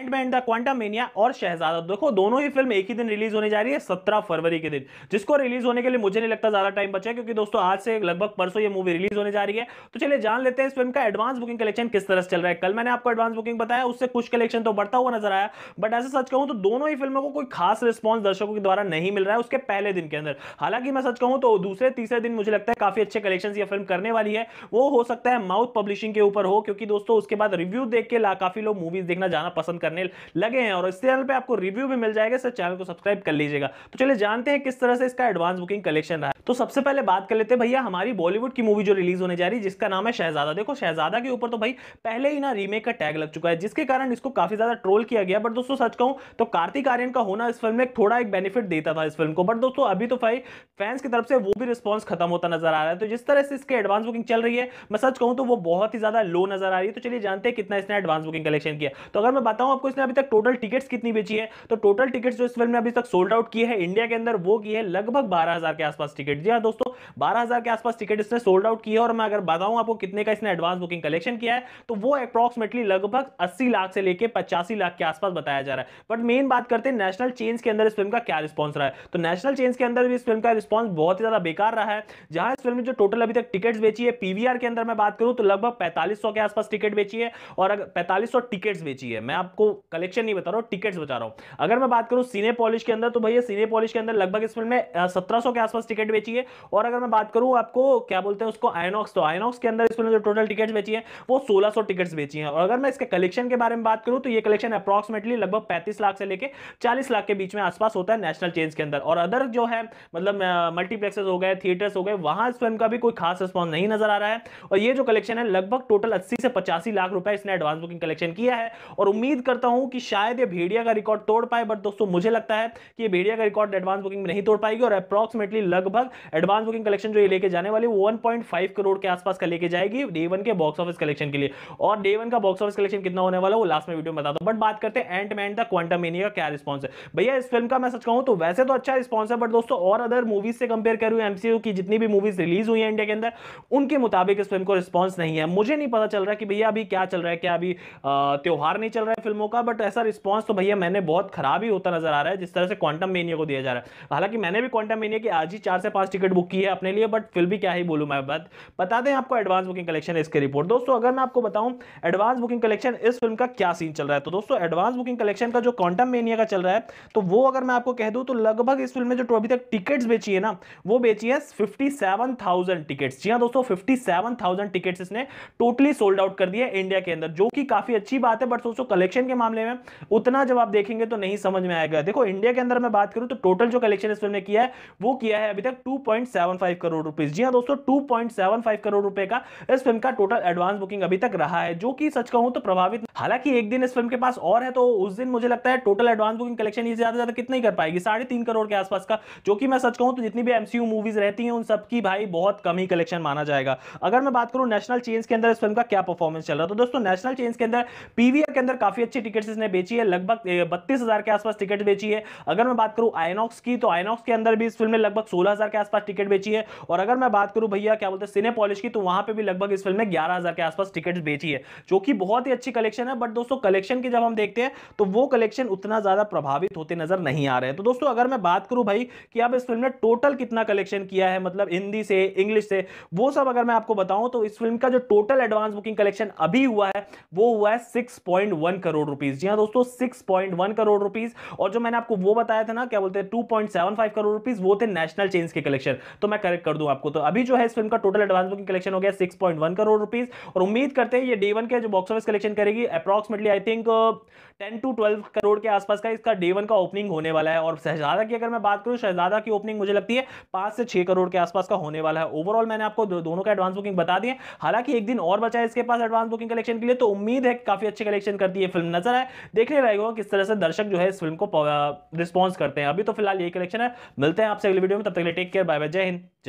and Man the Quantumania और शहजादा देखो दोनों ही फिल्म एक ही दिन रिलीज होने जा रही है सत्रह फरवरी के दिन जिसको रिलीज होने के लिए मुझे नहीं लगता ज्यादा टाइम बचा क्योंकि दोस्तों आज से लगभग परसों ये मूवी रिलीज होने जा रही है तो चलिए जान लेते हैं इस फिल्म का एडवांस बुकिंग कलेक्शन किस तरह से चल रहा है कल मैंने आपको एडवांस बुकिंग बताया उससे कुछ कलेक्शन तो बढ़ता हुआ नजर आया बट ऐसे सच कहूं तो दोनों ही फिल्मों को कोई खास रिस्पॉन्स दर्शकों के द्वारा नहीं मिल रहा है उसके पहले दिन के अंदर हालांकि मैं सच कहूं तो दूसरे तीसरे दिन मुझे लगता है काफी अच्छे कलेक्शन ये फिल्म करने वाली है वो हो सकता है माउथ पब्लिशिंग के ऊपर हो क्योंकि दोस्तों उसके बाद रिव्यू देख के काफी लोग मूवीज देखना जाना पसंद कर करने लगे हैं और इस चैनल पर आपको रिव्यू भी मिल जाएगा सर चैनल को सब्सक्राइब कर लीजिएगा तो चलिए जानते हैं किस तरह से इसका एडवांस बुकिंग कलेक्शन रहा तो सबसे पहले बात कर लेते हैं भैया हमारी बॉलीवुड की मूवी जो रिलीज होने जा रही है जिसका नाम है शहजादा देखो शहजादा के ऊपर तो भाई पहले ही ना रीमेक का टैग लग चुका है जिसके कारण इसको काफी ज्यादा ट्रोल किया गया बट दोस्तों सच कहूं तो कार्तिक आर्यन का होना इस फिल्म में थोड़ा एक बेनिफिट देता था इस फिल्म को बट दोस्तों अभी तो भाई फैंस की तरफ से वो भी रिस्पॉन्स खत्म होता नजर आ रहा है तो जिस तरह से इसके एडवांस बुकिंग चल रही है मैं सच कहूं तो वो बहुत ही ज्यादा लो नजर आ रही है तो चलिए जानते हैं कितना इसने एडवांस बुकिंग कलेक्शन किया तो अगर मैं बताऊं आपको इसने अभी तक टोटल टिकट्स कितनी बेची है तो टोटल टिकट्स जो इस फिल्म में अभी तक सोल्ड आउट की है इंडिया के अंदर वो की है लगभग बारह के आसपास टिकट टिकट जी हाँ दोस्तों बारह के आसपास टिकट इसने सोल्ड आउट की है और मैं अगर बताऊँ आपको कितने का इसने एडवांस बुकिंग कलेक्शन किया है तो वो अप्रॉक्सिमेटली लगभग अस्सी लाख से लेकर पचासी लाख के आसपास बताया जा रहा है बट मेन बात करते हैं नेशनल चेंज के अंदर इस फिल्म का क्या रिस्पॉन्स रहा है तो नेशनल चेंज के अंदर भी इस फिल्म का रिस्पॉन्स बहुत ही ज्यादा बेकार रहा है जहां इस फिल्म में जो टोटल अभी तक टिकट बेची है पीवीआर के अंदर मैं बात करूं तो लगभग पैंतालीस के आसपास टिकट बेची है और अगर पैंतालीस टिकट्स बेची है मैं आपको कलेक्शन नहीं बता रहा हूँ टिकट्स बता रहा हूँ अगर मैं बात करूँ सीने पॉलिश के अंदर तो भैया सीने पॉलिश के अंदर लगभग इस फिल्म में सत्रह के आसपास टिकट बेची है और अगर मैं बात करूं आपको क्या बोलते हैं उसको आइनॉक्स तो आइनॉक्स के अंदर इसने जो टोटल टिकट्स बेची है वो 1600 टिकट्स बेची हैं और अगर मैं इसके कलेक्शन के बारे में बात करूं तो ये कलेक्शन अप्रॉक्सिमेटली लगभग 35 लाख से लेकर चालीस लाख के बीच में आसपास होता है नेशनल चेंज के अंदर और अदर जो है मतलब मल्टीप्लेक्सेस हो गए थिएटर्स हो गए वहाँ इस फिल्म का भी कोई खास रिस्पॉन्स नहीं नजर आ रहा है और ये जो कलेक्शन है लगभग टोटल अस्सी से पचासी लाख रुपए इसने एडवांस बुकिंग कलेक्शन किया है और उम्मीद करता हूँ कि शायद ये भेड़िया का रिकॉर्ड तोड़ पाए बट दोस्तों मुझे लगता है कि ये भेड़िया का रिकॉर्ड एडवांस बुकिंग में नहीं तोड़ पाएगी और अप्रॉक्सिमेटली लगभग एडवांस बुकिंग कलेक्शन जो ये लेके जाने वाली वन पॉइंट फाइव करोड़ के आसपास का लेके जाएगी डे वन के बॉक्स ऑफिस कलेक्शन के लिए और डे वन का बॉक्स ऑफिस कलेक्शन कितना होने वाला वो लास्ट में वीडियो में बता दो बट बात करते हैं Ant Man the Quantumania का क्या रिस्पॉन्स है भैया इस फिल्म का मैं सच कहूँ तो वैसे तो अच्छा रिस्पॉन्स है बट दोस्तों और अदर मूवीज से कंपेयर करूँ एमसीयू की जितनी भी मूवीज रिलीज हुई है इंडिया के अंदर उनके मुताबिक इस फिल्म को रिस्पॉन्स नहीं है मुझे नहीं पता चल रहा कि भैया अभी क्या चल रहा है क्या अभी त्यौहार नहीं चल रहा है फिल्मों का बट ऐसा रिस्पॉन्स तो भैया मैंने बहुत खराब ही होता नजर आ रहा है जिस तरह से क्वांटम मेनिया को दिया जा रहा है हालांकि मैंने भी क्वांटम मेनिया की आज ही चार से पास टिकट बुक की है अपने लिए बट फिर भी क्या ही बोलूँ मैं बात बता दें आपको एडवांस बुकिंग कलेक्शन इसके रिपोर्ट दोस्तों अगर मैं आपको बताऊँ एडवांस बुकिंग कलेक्शन इस फिल्म का क्या सीन चल रहा है तो दोस्तों एडवांस बुकिंग कलेक्शन का जो क्वांटम मेनिया का चल रहा है तो वो अगर मैं आपको कह दूँ तो लगभग इस फिल्म में जो अभी तक टिकट्स बेची है ना वो बेची है फिफ्टी टिकट्स जी हाँ दोस्तों फिफ्टी टिकट्स इसने टोटली सोल्ड आउट कर दिया है इंडिया के अंदर जो कि काफी अच्छी बात है बट दोस्तों कलेक्शन के मामले में उतना जब आप देखेंगे तो नहीं समझ में आएगा देखो इंडिया के अंदर मैं बात करूं तो टोटल जो कलेक्शन इस फिल्म ने किया है वो किया है अभी तक 2.75 करोड़ रुपीज जी हाँ दोस्तों 2.75 करोड़ रुपए का इस फिल्म का टोटल एडवांस बुकिंग अभी तक रहा है जो कि सच कहूं तो प्रभावित हालांकि एक दिन इस फिल्म के पास और है तो उस दिन मुझे लगता है टोटल एडवांस बुकिंग कलेक्शन ज्यादा ज्यादा कितना कर पाएगी साढ़े तीन करोड़ के आसपास का जो कि मैं सच कहूं तो जितनी भी एमसीयू मूवीज रहती हैं उन सबकी भाई बहुत कम ही कलेक्शन माना जाएगा अगर मैं बात करूं नेशनल चेंज के अंदर इस फिल्म का क्या परफॉर्मेंस चल रहा है तो दोस्तों नेशनल चेंज के अंदर पीवीआर के अंदर काफी अच्छी टिकट्स इसने बेची है लगभग बत्तीस के आसपास टिकट बेची है अगर मैं बात करूं आईनॉक्स की तो आईनॉक्स के अंदर भी इस फिल्म ने लगभग सोलह के आसपास टिकट बेची है और अगर मैं बात करूं भैया क्या बोलते हैं सिने पॉलिश की तो वहां पे भी लगभग इस फिल्म में ग्यारह हजार के आसपास टिकट बेची है जो कि बहुत ही अच्छी कलेक्शन है बट दोस्तों कलेक्शन की जब हम देखते हैं तो वो कलेक्शन उतना ज्यादा प्रभावित होते नजर नहीं आ रहे हैं तो दोस्तों अगर मैं बात करूं भाई कि अब इस फिल्म ने टोटल कितना कलेक्शन किया है मतलब हिंदी से इंग्लिश से वो सब अगर मैं आपको बताऊं तो इस फिल्म का जो टोटल एडवांस बुकिंग कलेक्शन अभी हुआ है वो हुआ है 6.1 करोड़ रुपीज जी हाँ दोस्तों 6.1 करोड़ रुपीज और जो मैंने आपको वो बताया था ना क्या बोलते हैं 2.75 करोड़ रुपीज वो थे नेशनल चेंज के कलेक्शन तो मैं करेक्ट कर दूं आपको तो अभी जो है इस फिल्म का टोटल एडवांस बुकिंग कलेक्शन हो गया six point one crore rupees और उम्मीद करते हैं ये डे वन के जो बॉक्स ऑफिस कलेक्शन करेगी approximately I think ten to twelve crore के आसपास का इसका डे वन का ओपनिंग होने वाला है और शहजादा की अगर मैं बात करूँ शहजादा की ओपनिंग मुझे लगती है पांच से छह करोड़ के आसपास का होने वाला है ओवरऑल मैंने आपको दोनों का एडवांस बुकिंग बता दिए हालांकि एक दिन और बचा है इसके पास एडवांस बुकिंग कलेक्शन के लिए तो उम्मीद है काफ़ी अच्छे कलेक्शन करती है फिल्म नजर आए देखने रहेगा किस तरह से दर्शक जो है इस फिल्म को रिस्पॉन्स uh, करते हैं अभी तो फिलहाल ये कलेक्शन है मिलते हैं आपसे अगले वीडियो में तब तक take care care bye bye जय हिंद जय